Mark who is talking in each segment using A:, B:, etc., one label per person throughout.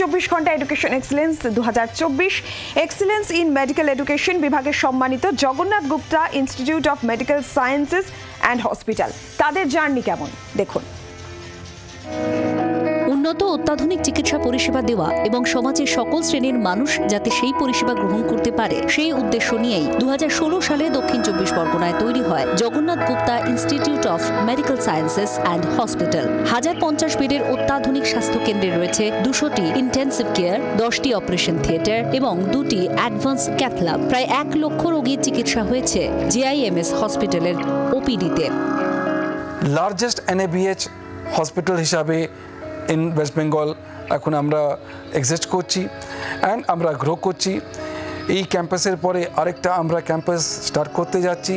A: চব্বিশ Ghonta education excellence দু excellence in medical education বিভাগে সম্মানিত Jagannath Gupta institute of medical sciences and hospital তাদের জার্নি কেমন দেখুন উন্নত অত্যাধুনিক চিকিৎসা পরিষেবা দেওয়া এবং সমাজের সকল শ্রেণীর মানুষ যাতে সেই পরিষেবা গ্রহণ করতে পারে সেই উদ্দেশ্য নিয়েই দু সালে দক্ষিণ চব্বিশ পরগনায় তৈরি হয় Jagannath Gupta institute of medical sciences and hospital হাজার পঞ্চাশ বেডের অত্যাধুনিক স্বাস্থ্য কেন্দ্রে রয়েছে দুশোটি ইন্টেন্সিভ কেয়ার দশটি অপারেশন থিয়েটার এবং দুটি অ্যাডভান্স ক্যাথলাব প্রায় এক লক্ষ রোগীর চিকিৎসা হয়েছে জেআইএমএস হসপিটালের ওপিডিতে
B: লার্জেস্ট এনএবিএচ হসপিটাল হিসাবে ইন ওয়েস্ট বেঙ্গল এখন আমরা এক্সিস্ট করছি অ্যান্ড আমরা গ্রো করছি এই ক্যাম্পাসের পরে আরেকটা আমরা ক্যাম্পাস স্টার্ট করতে যাচ্ছি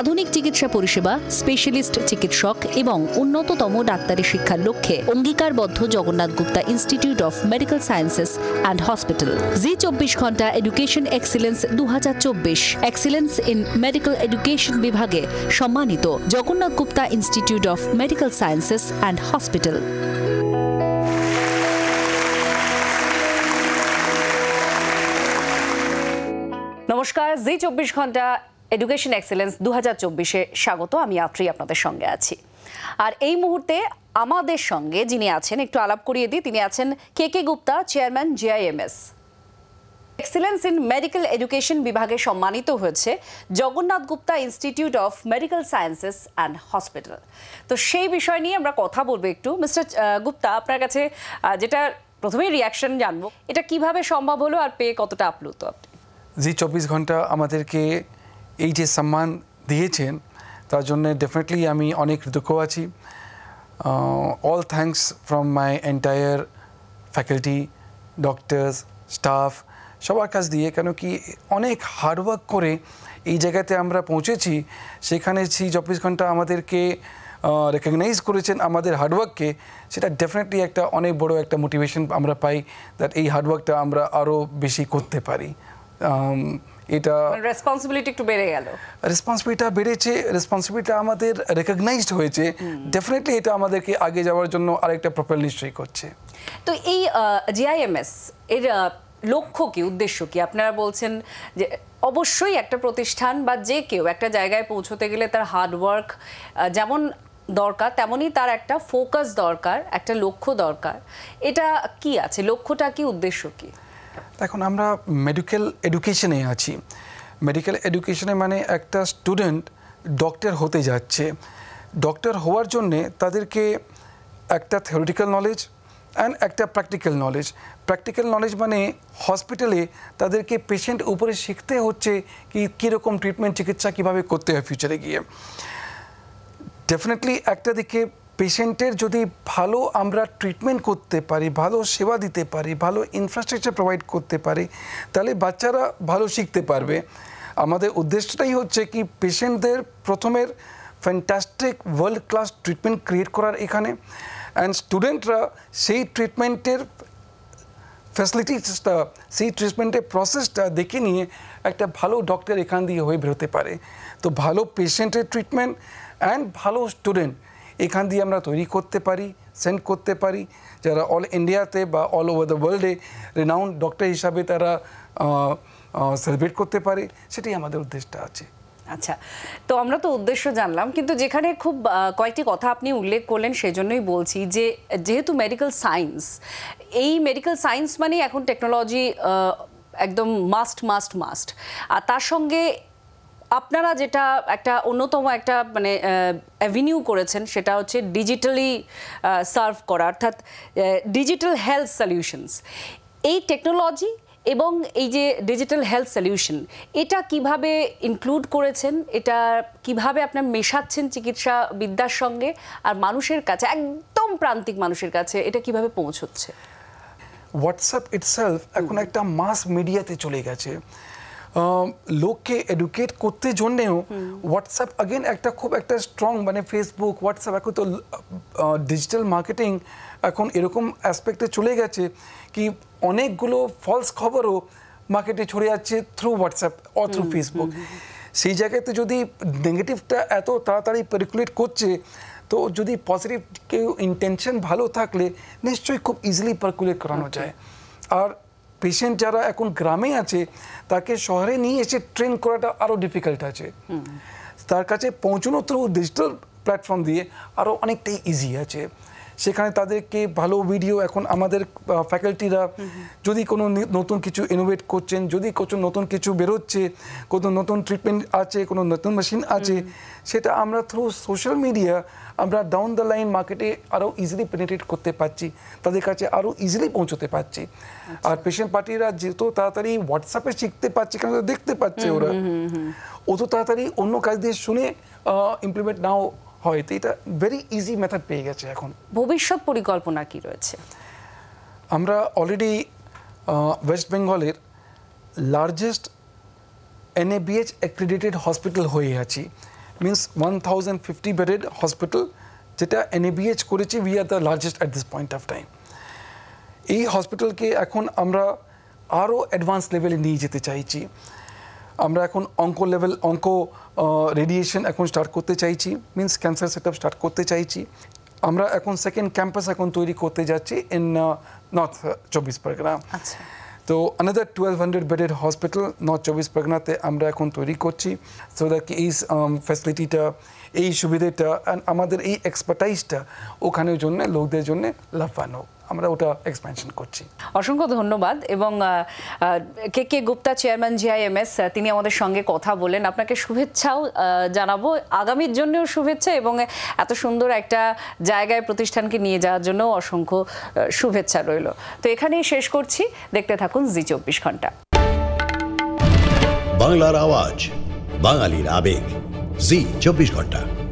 A: আধুনিক চিকিৎসা পরিষেবা স্পেশালিস্ট চিকিৎসক এবং উন্নততম ডাক্তারি শিক্ষার লক্ষ্যে অঙ্গীকারবদ্ধ Jagannath Gupta institute of medical sciences and hospital Zee Chobbish Ghonta education excellence দু হাজার চব্বিশ এক্সিলেন্স ইন মেডিকেল এডুকেশন বিভাগে সম্মানিত Jagannath Gupta institute of medical sciences and hospital নমস্কার জি চব্বিশ ঘন্টা এডুকেশন এক্সেলেন্স দু হাজার চব্বিশে স্বাগত আমি আত্রি আপনাদের সঙ্গে আছি আর এই মুহূর্তে আমাদের সঙ্গে যিনি আছেন একটু আলাপ করিয়ে দিই তিনি আছেন K K Gupta chairman JIMS excellence in medical education বিভাগে সম্মানিত হয়েছে Jagannath Gupta institute of medical sciences and hospital তো সেই বিষয় নিয়ে আমরা কথা বলবো একটু মিস্টার গুপ্তা আপনার কাছে যেটা প্রথমেই রিয়াকশন জানবো এটা কিভাবে সম্ভব হলো আর পেয়ে কতটা আপ্লুত আপনি
B: যে চব্বিশ ঘন্টা আমাদেরকে এই যে সম্মান দিয়েছেন তার জন্য ডেফিনেটলি আমি অনেক কৃতজ্ঞ আছি all thanks from my entire faculty doctors staff সবার কাছ দিয়ে কেন কি অনেক হার্ডওয়ার্ক করে এই জায়গাতে আমরা পৌঁছেছি সেখানে সেই চব্বিশ ঘন্টা আমাদেরকে রেকগনাইজ করেছেন আমাদের হার্ডওয়ার্ককে সেটা ডেফিনেটলি একটা অনেক বড় একটা মোটিভেশন আমরা পাই দ্যাট এই হার্ডওয়ার্কটা আমরা আরও বেশি করতে পারি এটা
A: রেসপন্সিবিলিটি মানে একটু বেড়ে গেল
B: রেসপন্সিবিলিটি বেড়েছে রেসপন্সিবিলিটি আমাদের রেকগনাইজড হয়েছে ডেফিনেটলি এটা আমাদেরকে আগে যাওয়ার জন্য আরেকটা প্রপার নিশ্চয়ই করছে
A: তো এই জিআইএমএস এর লক্ষ্য কি উদ্দেশ্য কি আপনারা বলছেন যে অবশ্যই একটা প্রতিষ্ঠান বা যে কেউ একটা জায়গায় পৌঁছতে গেলে তার হার্ডওয়ার্ক যেমন দরকার তেমনই তার একটা ফোকাস দরকার একটা লক্ষ্য দরকার এটা কি আছে লক্ষ্যটা কি উদ্দেশ্য কী
B: এখন আমরা মেডিকেল এডুকেশনে আছি মেডিকেল এডুকেশনে মানে একটা স্টুডেন্ট ডক্টর হতে যাচ্ছে ডক্টর হওয়ার জন্যে তাদেরকে একটা থিওরিটিক্যাল নলেজ অ্যান্ড একটা প্র্যাকটিক্যাল নলেজ প্র্যাকটিক্যাল নলেজ মানে হসপিটালে তাদেরকে পেশেন্ট উপরে শিখতে হচ্ছে কি কীরকম ট্রিটমেন্ট চিকিৎসা কীভাবে করতে হয় ফিউচারে গিয়ে ডেফিনেটলি একটা দিকে পেশেন্টের যদি ভালো আমরা ট্রিটমেন্ট করতে পারি ভালো সেবা দিতে পারি ভালো ইনফ্রাস্ট্রাকচার প্রোভাইড করতে পারি তাহলে বাচ্চারা ভালো শিখতে পারবে আমাদের উদ্দেশ্যটাই হচ্ছে কি পেশেন্টদের প্রথমের fantastic world class treatment create করার এখানে অ্যান্ড স্টুডেন্টরা সেই ট্রিটমেন্টের ফ্যাসিলিটিসটা সেই ট্রিটমেন্টের প্রসেসটা দেখে নিয়ে একটা ভালো ডক্টর এখান দিয়ে হয়ে বেরোতে পারে তো ভালো পেশেন্টের ট্রিটমেন্ট অ্যান্ড ভালো স্টুডেন্ট এখান দিয়ে আমরা তৈরি করতে পারি সেন্ড করতে পারি যারা অল ইন্ডিয়াতে বা অল ওভার দ্য ওয়ার্ল্ডে রেনাউন্ড ডক্টর হিসাবে তারা সেলিব্রেট করতে পারে সেটাই আমাদের উদ্দেশ্যটা আছে
A: আচ্ছা তো আমরা তো উদ্দেশ্য জানলাম কিন্তু যেখানে খুব কয়েকটি কথা আপনি উল্লেখ করলেন সেজন্যই বলছি যে যেহেতু মেডিকেল সায়েন্স এই মেডিকেল সায়েন্স মানে এখন টেকনোলজি একদম মাস্ট মাস্ট মাস্ট আর তার সঙ্গে আপনারা যেটা একটা অন্যতম একটা মানে অ্যাভিনিউ করেছেন সেটা হচ্ছে ডিজিটালি সার্ভ করা অর্থাৎ ডিজিটাল হেলথ সলিউশনস এই টেকনোলজি এবং এই যে ডিজিটাল হেলথ সলিউশন এটা কিভাবে ইনক্লুড করেছেন এটা কিভাবে আপনার মেশাচ্ছেন চিকিৎসা বিদ্যার সঙ্গে আর মানুষের কাছে একদম প্রান্তিক মানুষের কাছে এটা কিভাবে পৌঁছচ্ছে
B: হোয়াটসঅ্যাপ ইটসেলফ এখন একটা মাস মিডিয়াতে চলে গেছে লোককে এডুকেট করতে জন্যেও হোয়াটসঅ্যাপ আগেন একটা খুব একটা স্ট্রং মানে ফেসবুক হোয়াটসঅ্যাপ এখন তো ডিজিটাল মার্কেটিং এখন এরকম অ্যাসপেক্টে চলে গেছে কি অনেকগুলো ফলস খবরও মার্কেটে ছড়ে যাচ্ছে through WhatsApp uh through Facebook সেই জায়গাতে যদি নেগেটিভটা এত তাড়াতাড়ি পেরিকুলেট করছে তো যদি পজিটিভ কেউ ইন্টেনশন ভালো থাকলে নিশ্চয়ই খুব ইজিলি পার্কুলেট করানো যায় আর পেশেন্ট যারা এখন গ্রামে আছে তাকে শহরে নিয়ে এসে ট্রেন করাটা আরও ডিফিকাল্ট আছে তার কাছে পৌঁছানো তো ডিজিটাল প্ল্যাটফর্ম দিয়ে আরও অনেকটাই ইজি আছে সেখানে তাদেরকে ভালো ভিডিও এখন আমাদের ফ্যাকাল্টিরা যদি কোনো নতুন কিছু ইনোভেট করছেন যদি কোনো নতুন কিছু বেরোচ্ছে কোনো নতুন ট্রিটমেন্ট আছে কোনো নতুন মেশিন আছে সেটা আমরা থ্রু সোশ্যাল মিডিয়া আমরা ডাউন দ্য লাইন মার্কেটে আরও ইজিলি পেনিটেট করতে পারছি তাদের কাছে আরও ইজিলি পৌঁছতে পারছি আচ্ছা। আর পেশেন্ট পার্টিরা যেত তাড়াতাড়ি হোয়াটসঅ্যাপে শিখতে পারছে কেন দেখতে পাচ্ছে ওরা অত তাড়াতাড়ি অন্য কাজ দিয়ে শুনে ইমপ্লিমেন্ট নাও হয় তো এটা ভেরি ইজি মেথড পেয়ে গেছে এখন ভবিষ্যৎ পরিকল্পনা কি রয়েছে আমরা অলরেডি ওয়েস্ট বেঙ্গলের লার্জেস্ট এনএবিএচ অ্যাক্রিডিটেড হসপিটাল হয়ে আছি means one thousand fifty bedded hospital যেটা এনএবিএচ করেছি we are the largest at this point of time এই হসপিটালকে এখন আমরা আরও অ্যাডভান্স লেভেলে নিয়ে যেতে চাইছি আমরা এখন অঙ্ক লেভেল অঙ্ক রেডিয়েশন এখন স্টার্ট করতে চাইছি মিন্স ক্যান্সার সেট স্টার্ট করতে চাইছি আমরা এখন সেকেন্ড ক্যাম্পাস এখন তৈরি করতে যাচ্ছি ইন নর্থ চব্বিশ পরগনা তো আনাদার টুয়েলভ হান্ড্রেড বেডের হসপিটাল নর্থ চব্বিশ পরগনাতে আমরা এখন তৈরি করছি সো দ্যাট এই ফ্যাসিলিটিটা এই সুবিধেটা আমাদের এই এক্সপার্টাইজটা ওখানের জন্য লোকদের জন্য লাভবান হোক আমরা ওটা এক্সপেনশন করছি
A: অসংখ্য ধন্যবাদ এবং কে কে গুপ্তা চেয়ারম্যান জিআইএমএস তিনি আমাদের সঙ্গে কথা বলেন আপনাকে শুভেচ্ছাও জানাবো আগামীর জন্যও শুভেচ্ছা এবং এত সুন্দর একটা জায়গায় প্রতিষ্ঠানকে নিয়ে যাওয়ার জন্য অসংখ্য শুভেচ্ছা রইল তো এখানেই শেষ করছি দেখতে থাকুন জি চব্বিশ ঘন্টা বাংলার আওয়াজ বাঙালির আবেগ জি চব্বিশ ঘন্টা